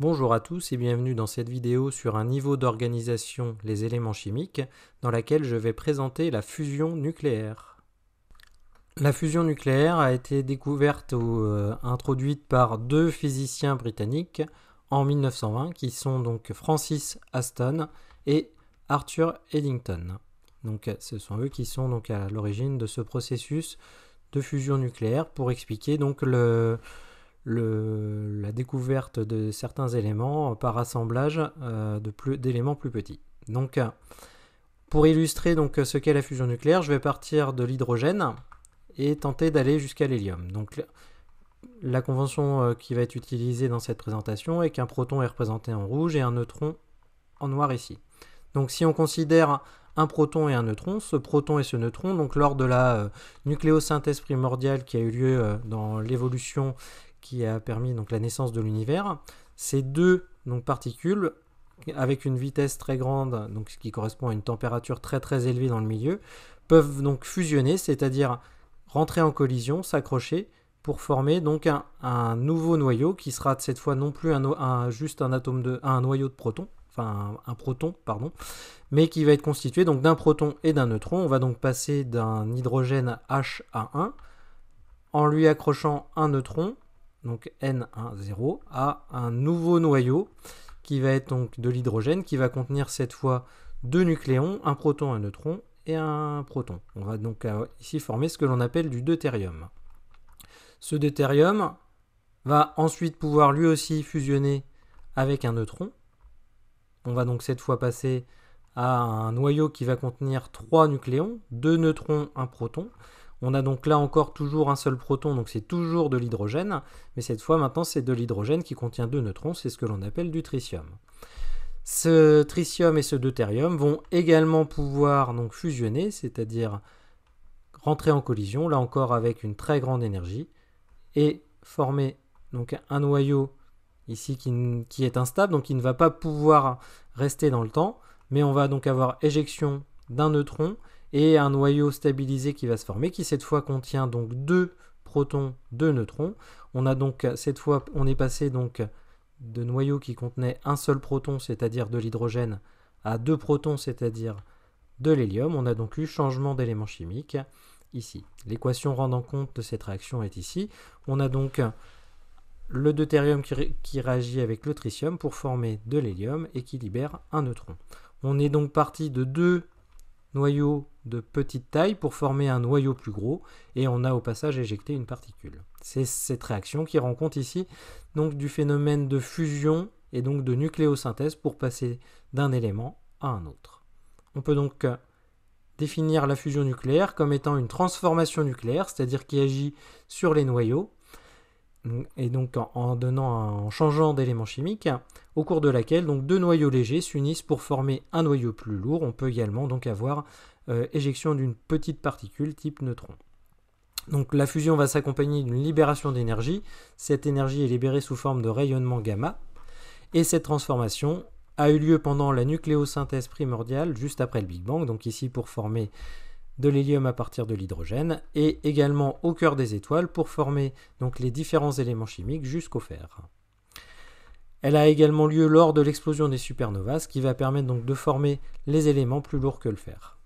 Bonjour à tous et bienvenue dans cette vidéo sur un niveau d'organisation les éléments chimiques dans laquelle je vais présenter la fusion nucléaire. La fusion nucléaire a été découverte ou euh, introduite par deux physiciens britanniques en 1920 qui sont donc Francis Aston et Arthur Eddington. Donc ce sont eux qui sont donc à l'origine de ce processus de fusion nucléaire pour expliquer donc le, le, la découverte de certains éléments par assemblage euh, d'éléments plus, plus, petits. Donc, pour illustrer donc ce qu'est la fusion nucléaire, je vais partir de l'hydrogène et tenter d'aller jusqu'à l'hélium. Donc, la convention euh, qui va être utilisée dans cette présentation est qu'un proton est représenté en rouge et un neutron en noir ici. Donc si on considère un proton et un neutron, ce proton et ce neutron, donc lors de la euh, nucléosynthèse primordiale qui a eu lieu dans l'évolution qui a permis donc, la naissance de l'univers. Ces deux donc, particules, avec une vitesse très grande, donc, ce qui correspond à une température très très élevée dans le milieu, peuvent donc fusionner, c'est-à-dire rentrer en collision, s'accrocher pour former donc un, nouveau noyau qui sera cette fois non plus un, juste un atome de un noyau de proton, enfin un, proton pardon, mais qui va être constitué donc d'un proton et d'un neutron. On va donc passer d'un hydrogène H à 1 en lui accrochant un neutron donc N10, à un nouveau noyau qui va être donc de l'hydrogène, qui va contenir cette fois deux nucléons, un proton, un neutron et un proton. On va donc euh, ici former ce que l'on appelle du deutérium. Ce deutérium va ensuite pouvoir lui aussi fusionner avec un neutron. On va donc cette fois passer à un noyau qui va contenir trois nucléons, deux neutrons, un proton. On a donc là encore toujours un seul proton, donc c'est toujours de l'hydrogène, mais cette fois maintenant c'est de l'hydrogène qui contient deux neutrons, c'est ce que l'on appelle du tritium. Ce tritium et ce deutérium vont également pouvoir donc fusionner, c'est-à-dire rentrer en collision, là encore avec une très grande énergie, et former donc un noyau ici qui, qui est instable, donc il ne va pas pouvoir rester dans le temps, mais on va donc avoir éjection d'un neutron et un noyau stabilisé qui va se former, qui cette fois contient donc deux protons, deux neutrons. On a donc cette fois, on est passé donc de noyaux qui contenaient un seul proton, c'est-à-dire de l'hydrogène, à deux protons, c'est-à-dire de l'hélium. On a donc eu changement d'élément chimique ici. L'équation rendant compte de cette réaction est ici. On a donc le deutérium qui, qui réagit avec le tritium pour former de l'hélium et qui libère un neutron. On est donc parti de deux noyau de petite taille pour former un noyau plus gros et on a au passage éjecté une particule. C'est cette réaction qui rend compte ici donc du phénomène de fusion et donc de nucléosynthèse pour passer d'un élément à un autre. On peut donc euh, définir la fusion nucléaire comme étant une transformation nucléaire, c'est-à-dire qui agit sur les noyaux et donc en, donnant, en changeant d'éléments chimiques au cours de laquelle donc deux noyaux légers s'unissent pour former un noyau plus lourd. On peut également donc avoir euh, éjection d'une petite particule type neutron. Donc la fusion va s'accompagner d'une libération d'énergie. Cette énergie est libérée sous forme de rayonnement gamma. Et cette transformation a eu lieu pendant la nucléosynthèse primordiale, juste après le Big Bang, donc ici pour former de l'hélium à partir de l'hydrogène, et également au cœur des étoiles pour former donc les différents éléments chimiques jusqu'au fer. Elle a également lieu lors de l'explosion des supernovas, ce qui va permettre donc de former les éléments plus lourds que le fer.